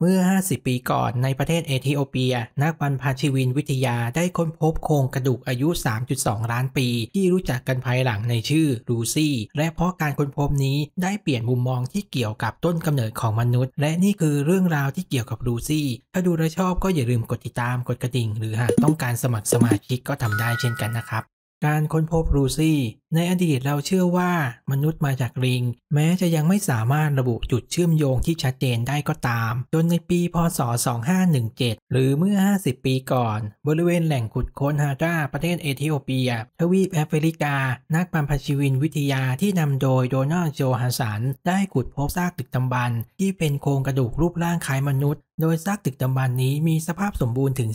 เมื่อ 50 ปีก่อน ในประเทศเอธิโอเปีย นักบรรพชีวินวิทยาได้ค้นพบโครงกระดูกอายุ 3.2 ล้านปีที่รู้จักกันภายหลังในชื่อรูซี่ และเพราะการค้นพบนี้ได้เปลี่ยนมุมมองที่เกี่ยวกับต้นกำเนิดของมนุษย์ และนี่คือเรื่องราวที่เกี่ยวกับรูซี่ ถ้าดูและชอบก็อย่าลืมกดติดตาม กดกระดิ่ง หรือหากต้องการสมัครสมาชิกก็ทำได้เช่นกันนะครับการค้นพบรูซี่ ในอดีตเราเชื่อว่ามนุษย์มาจากลิง แม้จะยังไม่สามารถระบุจุดเชื่อมโยงที่ชัดเจนได้ก็ตาม จนในปีพศ2517 หรือเมื่อ 50 ปีก่อน บริเวณแหล่งขุดค้นฮาราประเทศเอธิโอเปียทวีปแอฟริกา นักบรรพชีวินวิทยาที่นำโดยโดนัลด์โจฮัสัน ได้ขุดพบซากตึกตำบันที่เป็นโครงกระดูกรูปร่างคล้ายมนุษย์โดยซากตึกดำบันนี้มีสภาพสมบูรณ์ถึง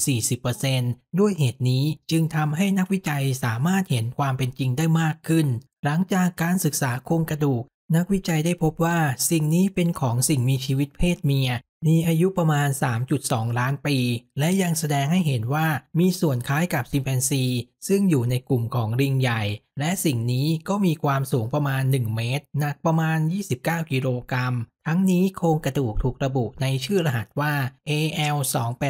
40%ด้วยเหตุนี้จึงทำให้นักวิจัยสามารถเห็นความเป็นจริงได้มากขึ้น หลังจากการศึกษาโครงกระดูก นักวิจัยได้พบว่า สิ่งนี้เป็นของสิ่งมีชีวิตเพศเมีย มีอายุประมาณ 3.2 ล้านปี และยังแสดงให้เห็นว่ามีส่วนคล้ายกับซิมแปนซี ซึ่งอยู่ในกลุ่มของลิงใหญ่และสิ่งนี้ก็มีความสูงประมาณ 1 เมตร หนักประมาณ 29 กิโลกรัม ทั้งนี้โครงกระดูกถูกระบุในชื่อรหัสว่า AL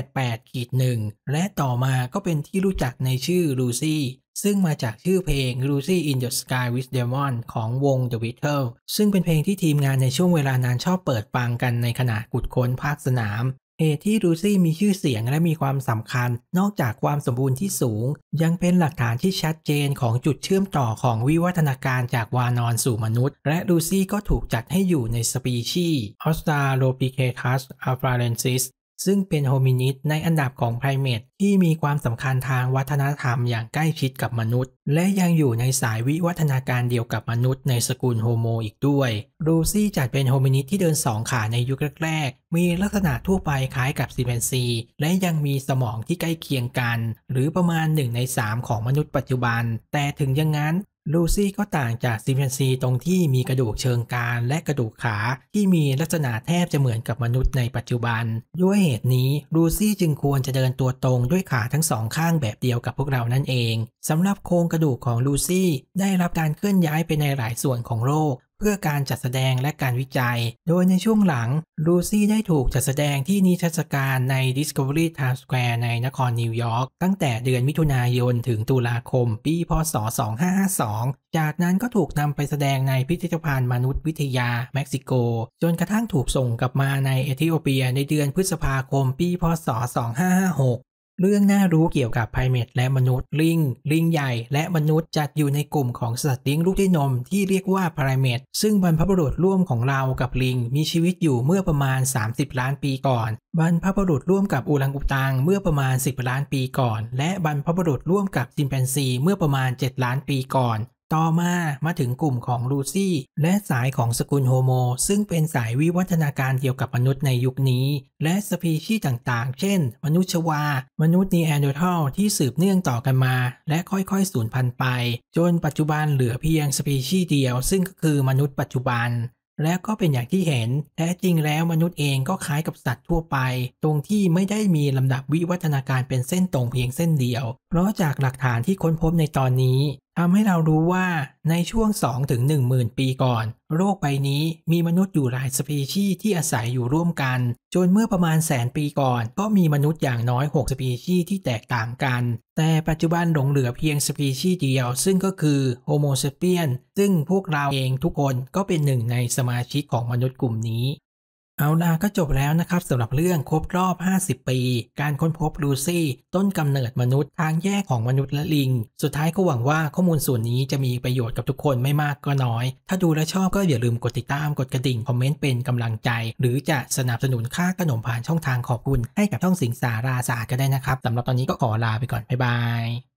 288 1และต่อมาก็เป็นที่รู้จักในชื่อลูซี่ซึ่งมาจากชื่อเพลง Lucy in the Sky with Demon ของวง The w i t t l e s ซึ่งเป็นเพลงที่ทีมงานในช่วงเวลานานชอบเปิดฟังกันในขณะกุดค้นภาคสนามเหตุที่ลูซี่มีชื่อเสียงและมีความสำคัญนอกจากความสมบูรณ์ที่สูง ยังเป็นหลักฐานที่ชัดเจนของจุดเชื่อมต่อของวิวัฒนาการจากวานอนสู่มนุษย์ และลูซี่ก็ถูกจัดให้อยู่ในสปีชีส์สตา r a โ o ปิเคทัสอ a ฟรานซิสซึ่งเป็นโฮมินิดในอันดับของไพรเมต ที่มีความสำคัญทางวัฒนธรรมอย่างใกล้ชิดกับมนุษย์ และยังอยู่ในสายวิวัฒนาการเดียวกับมนุษย์ในสกุลโฮโมอีกด้วยรูซี่จัดเป็นโฮมินิดที่เดินสองขาในยุคแรกๆ มีลักษณะทั่วไปคล้ายกับซีเมนซี และยังมีสมองที่ใกล้เคียงกัน หรือประมาณ1ใน3 ของมนุษย์ ปัจจุบัน แต่ถึงอย่างนั้นลูซี่ก็ต่างจากซิมแปนซีตรงที่มีกระดูกเชิงกรานและกระดูกขา ที่มีลักษณะแทบจะเหมือนกับมนุษย์ในปัจจุบัน ด้วยเหตุนี้ ลูซี่จึงควรจะเดินตัวตรงด้วยขาทั้งสองข้างแบบเดียวกับพวกเรานั่นเอง สำหรับโครงกระดูกของลูซี่ ได้รับการเคลื่อนย้ายไปในหลายส่วนของโลกเพื่อการจัดแสดงและการวิจัย โดยในช่วงหลัง ลูซี่ได้ถูกจัดแสดงที่นิทรรศการใน Discovery Times Square ในนครนิวยอร์กตั้งแต่เดือนมิถุนายนถึงตุลาคมปีพศ 2552 จากนั้นก็ถูกนำไปแสดงในพิพิธภัณฑ์มนุษยวิทยาเม็กซิโก จนกระทั่งถูกส่งกลับมาในเอธิโอเปียในเดือนพฤษภาคมปีพศ 2556เรื่องน่ารู้เกี่ยวกับไพรเมตและมนุษย์ ลิงลิงใหญ่และมนุษย์จัดอยู่ในกลุ่มของสัตว์เลี้ยงลูกด้วยนมที่เรียกว่าไพรเมตซึ่งบรรพบุรุษร่วมของเรากับลิงมีชีวิตอยู่เมื่อประมาณ 30 ล้านปีก่อน บรรพบุรุษร่วมกับอูรังอุตังเมื่อประมาณ 10ล้านปีก่อน และบรรพบุรุษร่วมกับซิมแปนซีเมื่อประมาณ 7 ล้านปีก่อนต่อมามาถึงกลุ่มของลูซี่ และสายของสกุลโฮโม ซึ่งเป็นสายวิวัฒนาการเกี่ยวกับมนุษย์ในยุคนี้ และสปีชีส์ต่างๆ เช่น มนุษย์ชวามนุษย์นีแอนเดอร์ทัลที่สืบเนื่องต่อกันมา และค่อย ๆ สูญพันธุ์ไป จนปัจจุบันเหลือเพียงสปีชีส์เดียว ซึ่งก็คือมนุษย์ปัจจุบัน และก็เป็นอย่างที่เห็นแท้จริงแล้วมนุษย์เองก็คล้ายกับสัตว์ทั่วไป ตรงที่ไม่ได้มีลำดับวิวัฒนาการเป็นเส้นตรงเพียงเส้นเดียวเพราะจากหลักฐานที่ค้นพบในตอนนี้ทำให้เรารู้ว่าในช่วง 2-1ถึง1 0,000ปีก่อนโลกใบนี้มีมนุษย์อยู่หลายสปีชีส์ที่อาศัยอยู่ร่วมกัน จนเมื่อประมาณแสนปีก่อนก็มีมนุษย์อย่างน้อย 6สปีชีส์ที่แตกต่างกัน แต่ปัจจุบันหลงเหลือเพียงสปีชีส์เดียวซึ่งก็คือโฮโมเซเปียนซึ่งพวกเราเองทุกคนก็เป็นหนึ่งในสมาชิกของมนุษย์กลุ่มนี้เอาล่ะก็จบแล้วนะครับสำหรับเรื่องครบรอบ 50 ปี การค้นพบลูซี่ ต้นกำเนิดมนุษย์ทางแยกของมนุษย์และลิง สุดท้ายก็หวังว่าข้อมูลส่วนนี้จะมีประโยชน์กับทุกคนไม่มากก็น้อย ถ้าดูและชอบก็อย่าลืมกดติดตามกดกระดิ่งคอมเมนต์เป็นกำลังใจ หรือจะสนับสนุนค่าขนมผ่านช่องทางขอบคุณให้กับช่องสิงสาราศาสตร์ก็ได้นะครับสำหรับตอนนี้ก็ขอลาไปก่อนบ๊ายบาย